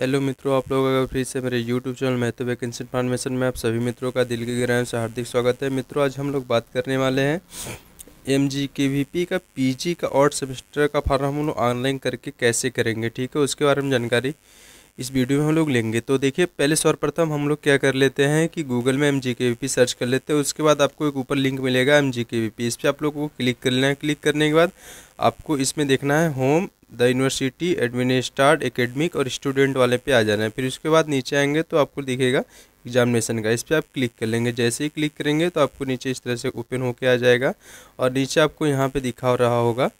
hello मित्रों आप लोग अगर फिर से मेरे YouTube channel Mahto vacancy information में तो आप सभी मित्रों का दिल के गहराइयों से हार्दिक स्वागत है मित्रों आज हम लोग बात करने वाले हैं M G K V P का पी जी का और सेमेस्टर का फार्म हम लोग ऑनलाइन करके कैसे करेंगे ठीक है उसके बारे में जानकारी इस वीडियो में हम लोग लेंगे तो देखिए पहले सर्वप्रथम हम लोग क्या कर लेते हैं कि गूगल में एम जी सर्च कर लेते हैं उसके बाद आपको एक ऊपर लिंक मिलेगा एम जी इस पर आप लोग को क्लिक कर लेना है क्लिक करने के बाद आपको इसमें देखना है home the university administration academic और स्टूडेंट वाले पे आ जाना है फिर उसके बाद नीचे आएंगे तो आपको दिखेगा एग्जामिनेशन का इस पर आप क्लिक कर लेंगे जैसे ही क्लिक करेंगे तो आपको नीचे इस तरह से ओपन होके आ जाएगा और नीचे आपको यहाँ पे दिखा रहा होगा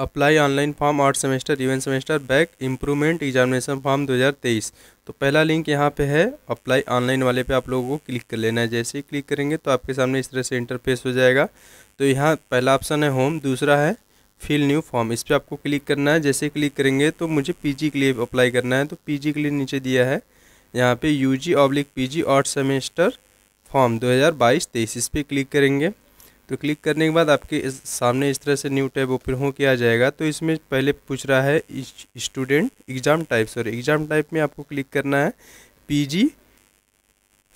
अप्लाई ऑनलाइन फॉर्म आठ semester even semester back improvement examination form 2023 तो पहला लिंक यहाँ पे है अप्लाई ऑनलाइन वाले पे आप लोगों को क्लिक कर लेना है जैसे ही क्लिक करेंगे तो आपके सामने इस तरह से इंटरफेस हो जाएगा तो यहाँ पहला ऑप्शन है होम दूसरा है फिल न्यू फॉर्म इस पर आपको क्लिक करना है जैसे क्लिक करेंगे तो मुझे पी के लिए अप्लाई करना है तो पी के लिए नीचे दिया है यहाँ पर यू जी ऑब्लिक पी आठ सेमेस्टर फॉर्म दो हज़ार इस पर क्लिक करेंगे तो क्लिक करने के बाद आपके इस सामने इस तरह से न्यू टैब ओपन हो किया आ जाएगा तो इसमें पहले पूछ रहा है student exam type sorry exam type में आपको क्लिक करना है पीजी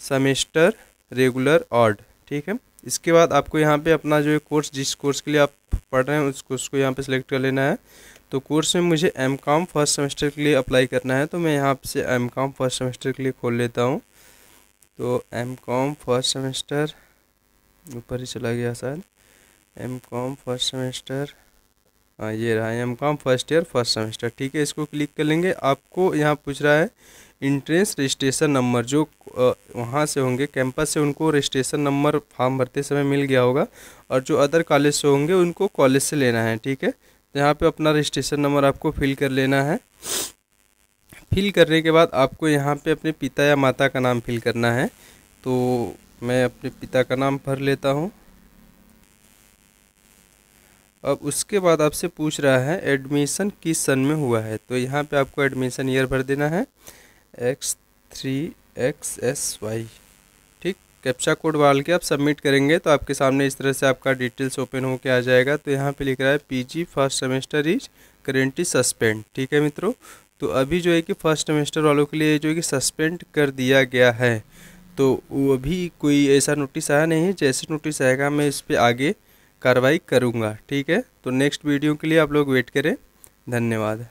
सेमेस्टर रेगुलर ऑर्ड ठीक है इसके बाद आपको यहाँ पे अपना जो कोर्स जिस कोर्स के लिए आप पढ़ रहे हैं उस कोर्स को यहाँ पर सिलेक्ट कर लेना है तो कोर्स में मुझे एम कॉम फर्स्ट सेमेस्टर के लिए अप्लाई करना है तो मैं यहाँ से एम कॉम फर्स्ट सेमेस्टर के लिए खोल लेता हूँ तो एम कॉम फर्स्ट सेमेस्टर ऊपर ही चला गया शायद एम कॉम फर्स्ट सेमेस्टर हाँ ये रहा M com first year first semester ठीक है इसको क्लिक कर लेंगे आपको यहाँ पूछ रहा है इंट्रेंस रजिस्ट्रेशन नंबर जो वहाँ से होंगे कैंपस से उनको रजिस्ट्रेशन नंबर फॉर्म भरते समय मिल गया होगा और जो अदर कॉलेज से होंगे उनको कॉलेज से लेना है ठीक है तो यहाँ पर अपना रजिस्ट्रेशन नंबर आपको फिल कर लेना है फिल करने के बाद आपको यहाँ पे अपने पिता या माता का नाम फिल करना है तो मैं अपने पिता का नाम भर लेता हूँ अब उसके बाद आपसे पूछ रहा है एडमिशन किस सन में हुआ है तो यहाँ पे आपको एडमिशन ईयर भर देना है X three X S Y ठीक कैप्चा कोड डाल के आप सबमिट करेंगे तो आपके सामने इस तरह से आपका डिटेल्स ओपन होके आ जाएगा तो यहाँ पे लिख रहा है PG first semester is currently suspend ठीक है मित्रों तो अभी जो है कि फर्स्ट सेमेस्टर वालों के लिए जो है कि सस्पेंड कर दिया गया है तो वो अभी कोई ऐसा नोटिस आया नहीं है जैसे नोटिस आएगा मैं इस पर आगे कार्रवाई करूँगा ठीक है तो नेक्स्ट वीडियो के लिए आप लोग वेट करें धन्यवाद